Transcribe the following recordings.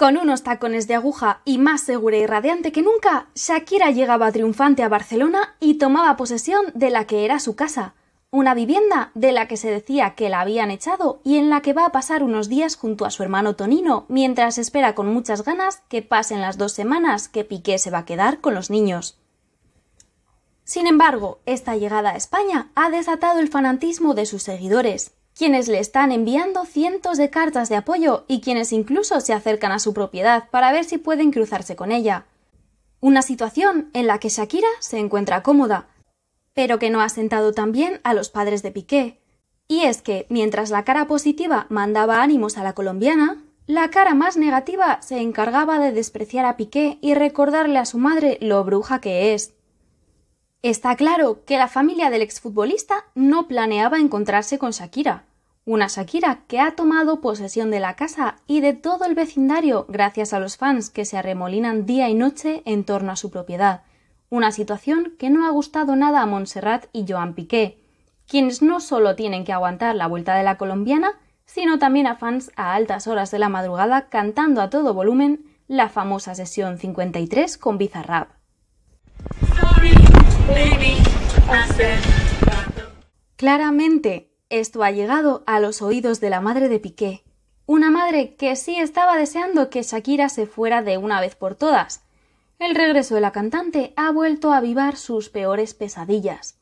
Con unos tacones de aguja y más segura y radiante que nunca, Shakira llegaba triunfante a Barcelona y tomaba posesión de la que era su casa, una vivienda de la que se decía que la habían echado y en la que va a pasar unos días junto a su hermano Tonino, mientras espera con muchas ganas que pasen las dos semanas que Piqué se va a quedar con los niños. Sin embargo, esta llegada a España ha desatado el fanatismo de sus seguidores, quienes le están enviando cientos de cartas de apoyo y quienes incluso se acercan a su propiedad para ver si pueden cruzarse con ella. Una situación en la que Shakira se encuentra cómoda, pero que no ha sentado tan bien a los padres de Piqué. Y es que, mientras la cara positiva mandaba ánimos a la colombiana, la cara más negativa se encargaba de despreciar a Piqué y recordarle a su madre lo bruja que es. Está claro que la familia del exfutbolista no planeaba encontrarse con Shakira, una Shakira que ha tomado posesión de la casa y de todo el vecindario gracias a los fans que se arremolinan día y noche en torno a su propiedad. Una situación que no ha gustado nada a Montserrat y Joan Piqué, quienes no solo tienen que aguantar la vuelta de la colombiana, sino también a fans a altas horas de la madrugada cantando a todo volumen la famosa sesión 53 con Bizarrap. Claramente, esto ha llegado a los oídos de la madre de Piqué, una madre que sí estaba deseando que Shakira se fuera de una vez por todas. El regreso de la cantante ha vuelto a avivar sus peores pesadillas.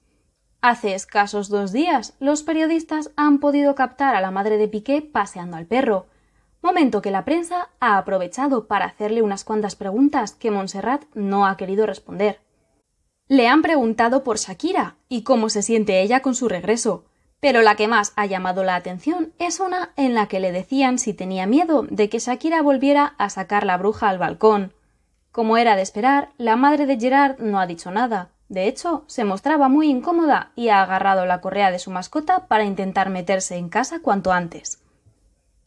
Hace escasos dos días, los periodistas han podido captar a la madre de Piqué paseando al perro, momento que la prensa ha aprovechado para hacerle unas cuantas preguntas que Montserrat no ha querido responder. Le han preguntado por Shakira y cómo se siente ella con su regreso, pero la que más ha llamado la atención es una en la que le decían si tenía miedo de que Shakira volviera a sacar la bruja al balcón. Como era de esperar, la madre de Gerard no ha dicho nada. De hecho, se mostraba muy incómoda y ha agarrado la correa de su mascota para intentar meterse en casa cuanto antes.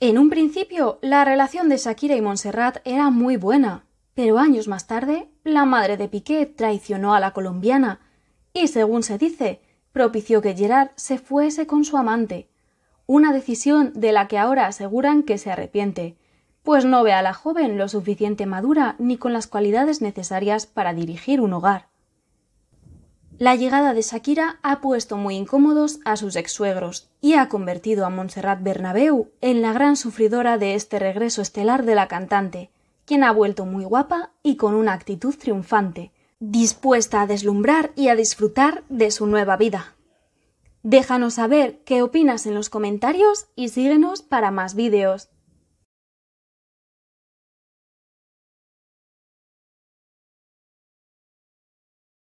En un principio, la relación de Shakira y Montserrat era muy buena, pero años más tarde, la madre de Piqué traicionó a la colombiana y, según se dice, propició que Gerard se fuese con su amante, una decisión de la que ahora aseguran que se arrepiente, pues no ve a la joven lo suficiente madura ni con las cualidades necesarias para dirigir un hogar. La llegada de Shakira ha puesto muy incómodos a sus exsuegros y ha convertido a Montserrat Bernabeu en la gran sufridora de este regreso estelar de la cantante, quien ha vuelto muy guapa y con una actitud triunfante, dispuesta a deslumbrar y a disfrutar de su nueva vida. Déjanos saber qué opinas en los comentarios y síguenos para más vídeos.